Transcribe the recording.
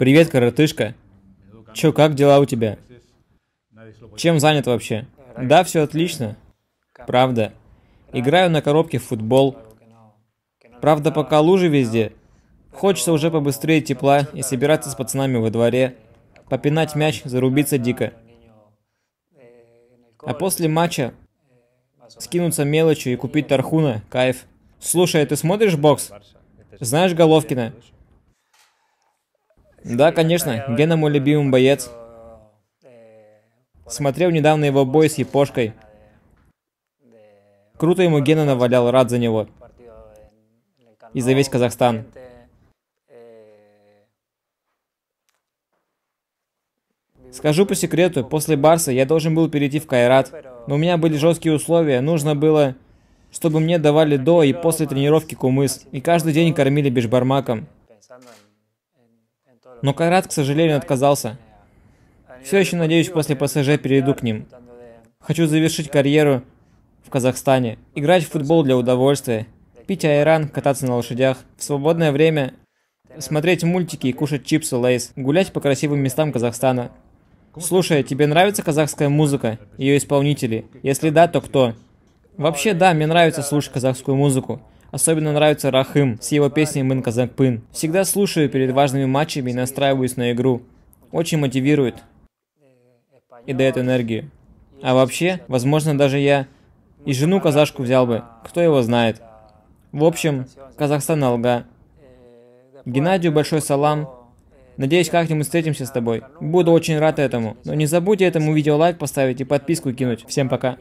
Привет, коротышка. Чё, как дела у тебя? Чем занят вообще? Да, все отлично. Правда. Играю на коробке в футбол. Правда, пока лужи везде. Хочется уже побыстрее тепла и собираться с пацанами во дворе, попинать мяч, зарубиться дико. А после матча скинуться мелочью и купить тархуна, кайф. Слушай, а ты смотришь бокс? Знаешь Головкина? Да, конечно, Гена мой любимый боец. Смотрел недавно его бой с Япошкой. Круто ему Гена навалял, рад за него. И за весь Казахстан. Скажу по секрету, после Барса я должен был перейти в Кайрат, но у меня были жесткие условия, нужно было, чтобы мне давали до и после тренировки кумыс, и каждый день кормили бешбармаком. Но Кайрат, к сожалению, отказался. Все еще надеюсь, после ПСЖ перейду к ним. Хочу завершить карьеру в Казахстане, играть в футбол для удовольствия, пить айран, кататься на лошадях, в свободное время смотреть мультики и кушать чипсы лейс, гулять по красивым местам Казахстана. Слушай, тебе нравится казахская музыка, ее исполнители? Если да, то кто? Вообще, да, мне нравится слушать казахскую музыку. Особенно нравится Рахим с его песней «Мын Казак Пын». Всегда слушаю перед важными матчами и настраиваюсь на игру. Очень мотивирует и дает энергию. А вообще, возможно, даже я и жену казашку взял бы, кто его знает. В общем, Казахстан алга. Геннадию большой салам. Надеюсь, как-нибудь встретимся с тобой. Буду очень рад этому. Но не забудьте этому видео лайк поставить и подписку кинуть. Всем пока.